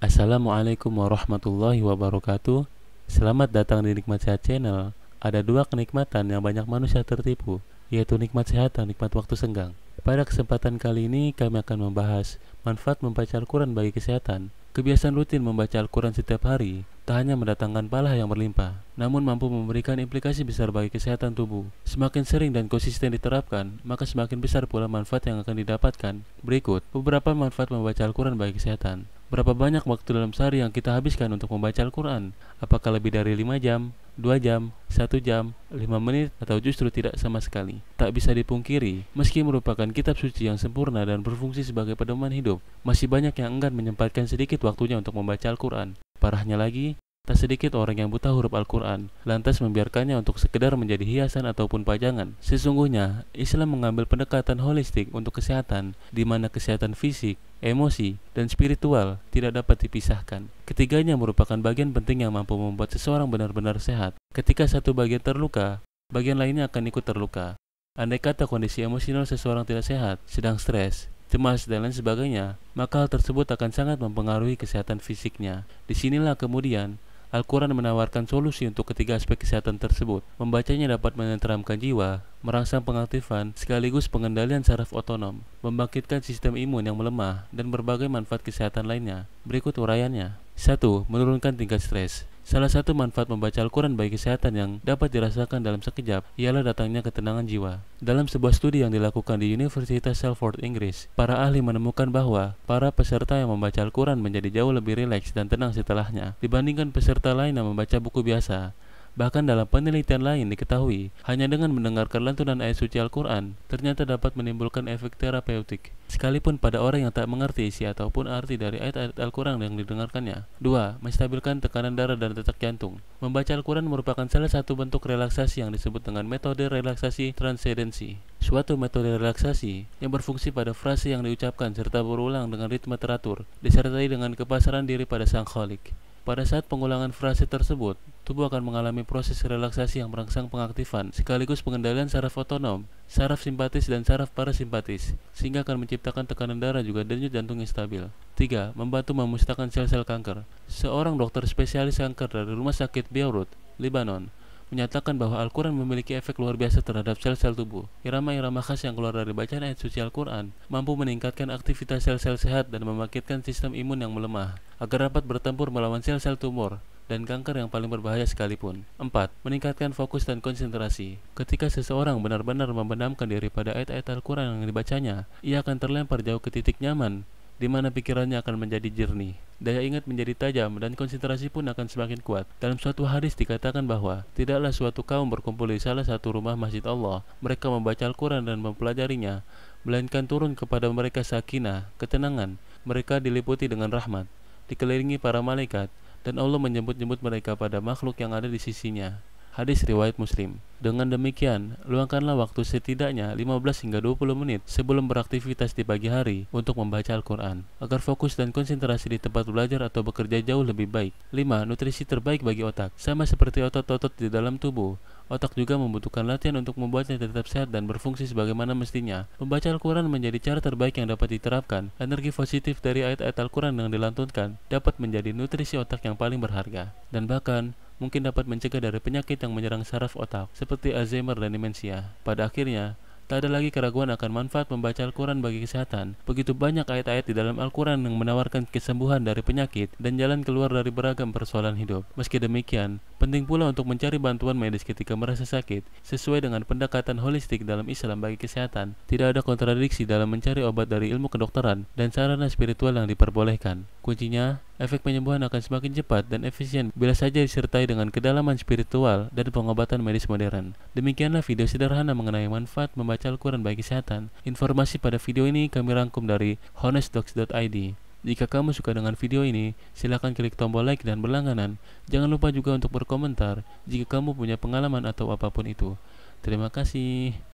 Assalamualaikum warahmatullahi wabarakatuh Selamat datang di Nikmat Sehat Channel Ada dua kenikmatan yang banyak manusia tertipu Yaitu nikmat sehat dan nikmat waktu senggang Pada kesempatan kali ini kami akan membahas Manfaat membaca Al-Quran bagi kesehatan Kebiasaan rutin membaca Al-Quran setiap hari tak hanya mendatangkan pahala yang berlimpah, namun mampu memberikan implikasi besar bagi kesehatan tubuh. Semakin sering dan konsisten diterapkan, maka semakin besar pula manfaat yang akan didapatkan. Berikut beberapa manfaat membaca Al-Quran bagi kesehatan. Berapa banyak waktu dalam sehari yang kita habiskan untuk membaca Al-Quran? Apakah lebih dari 5 jam, 2 jam, 1 jam, 5 menit, atau justru tidak sama sekali? Tak bisa dipungkiri, meski merupakan kitab suci yang sempurna dan berfungsi sebagai pedoman hidup, masih banyak yang enggan menyempatkan sedikit waktunya untuk membaca Al-Quran. Parahnya lagi, tak sedikit orang yang buta huruf Al-Quran, lantas membiarkannya untuk sekedar menjadi hiasan ataupun pajangan. Sesungguhnya, Islam mengambil pendekatan holistik untuk kesehatan, di mana kesehatan fisik, emosi, dan spiritual tidak dapat dipisahkan. Ketiganya merupakan bagian penting yang mampu membuat seseorang benar-benar sehat. Ketika satu bagian terluka, bagian lainnya akan ikut terluka. Andai kata kondisi emosional seseorang tidak sehat, sedang stres, cemas, dan lain sebagainya, maka hal tersebut akan sangat mempengaruhi kesehatan fisiknya. Disinilah kemudian Al-Quran menawarkan solusi untuk ketiga aspek kesehatan tersebut. Membacanya dapat menenteramkan jiwa, merangsang pengaktifan, sekaligus pengendalian saraf otonom, membangkitkan sistem imun yang melemah, dan berbagai manfaat kesehatan lainnya. Berikut uraiannya. 1. Menurunkan tingkat stres Salah satu manfaat membaca Al-Quran bagi kesehatan yang dapat dirasakan dalam sekejap ialah datangnya ketenangan jiwa. Dalam sebuah studi yang dilakukan di Universitas Salford, Inggris, para ahli menemukan bahwa para peserta yang membaca Al-Quran menjadi jauh lebih rileks dan tenang setelahnya dibandingkan peserta lain yang membaca buku biasa. Bahkan dalam penelitian lain diketahui, hanya dengan mendengarkan lantunan ayat suci Al-Quran, ternyata dapat menimbulkan efek terapeutik, sekalipun pada orang yang tak mengerti isi ataupun arti dari ayat-ayat Al-Quran yang didengarkannya. 2. Menstabilkan tekanan darah dan detak jantung Membaca Al-Quran merupakan salah satu bentuk relaksasi yang disebut dengan metode relaksasi transendensi. Suatu metode relaksasi yang berfungsi pada frase yang diucapkan serta berulang dengan ritme teratur, disertai dengan kepasaran diri pada sang kholik. Pada saat pengulangan frase tersebut, tubuh akan mengalami proses relaksasi yang merangsang pengaktifan, sekaligus pengendalian saraf otonom, saraf simpatis dan saraf parasimpatis, sehingga akan menciptakan tekanan darah juga denyut jantung yang stabil. 3. Membantu memusnahkan sel-sel kanker. Seorang dokter spesialis kanker dari Rumah Sakit Beirut, Lebanon, menyatakan bahwa Al-Quran memiliki efek luar biasa terhadap sel-sel tubuh. Irama-irama khas yang keluar dari bacaan ayat suci Al-Quran mampu meningkatkan aktivitas sel-sel sehat dan membangkitkan sistem imun yang melemah agar dapat bertempur melawan sel-sel tumor dan kanker yang paling berbahaya sekalipun. 4. Meningkatkan fokus dan konsentrasi. Ketika seseorang benar-benar membenamkan diri pada ayat-ayat Al-Quran yang dibacanya, ia akan terlempar jauh ke titik nyaman di mana pikirannya akan menjadi jernih. Daya ingat menjadi tajam dan konsentrasi pun akan semakin kuat. Dalam suatu hadis dikatakan bahwa tidaklah suatu kaum berkumpul di salah satu rumah masjid Allah. Mereka membaca Al-Quran dan mempelajarinya, melainkan turun kepada mereka sakinah, ketenangan. Mereka diliputi dengan rahmat, dikelilingi para malaikat, dan Allah menyebut-nyebut mereka pada makhluk yang ada di sisinya. Hadis riwayat Muslim. Dengan demikian, luangkanlah waktu setidaknya 15 hingga 20 menit sebelum beraktivitas di pagi hari untuk membaca Al-Quran, agar fokus dan konsentrasi di tempat belajar atau bekerja jauh lebih baik. 5. Nutrisi terbaik bagi otak Sama seperti otot-otot di dalam tubuh, Otak juga membutuhkan latihan untuk membuatnya tetap sehat dan berfungsi sebagaimana mestinya. Membaca Al-Quran menjadi cara terbaik yang dapat diterapkan. Energi positif dari ayat-ayat Al-Quran yang dilantunkan dapat menjadi nutrisi otak yang paling berharga. Dan bahkan, mungkin dapat mencegah dari penyakit yang menyerang saraf otak, seperti Alzheimer dan demensia. Pada akhirnya, tak ada lagi keraguan akan manfaat membaca Al-Quran bagi kesehatan. Begitu banyak ayat-ayat di dalam Al-Quran yang menawarkan kesembuhan dari penyakit dan jalan keluar dari beragam persoalan hidup. Meski demikian, Penting pula untuk mencari bantuan medis ketika merasa sakit, sesuai dengan pendekatan holistik dalam Islam bagi kesehatan. Tidak ada kontradiksi dalam mencari obat dari ilmu kedokteran dan sarana spiritual yang diperbolehkan. Kuncinya, efek penyembuhan akan semakin cepat dan efisien bila saja disertai dengan kedalaman spiritual dan pengobatan medis modern. Demikianlah video sederhana mengenai manfaat membaca Al-Quran bagi kesehatan. Informasi pada video ini kami rangkum dari honestdocs.id. Jika kamu suka dengan video ini, silahkan klik tombol like dan berlangganan. Jangan lupa juga untuk berkomentar jika kamu punya pengalaman atau apapun itu. Terima kasih.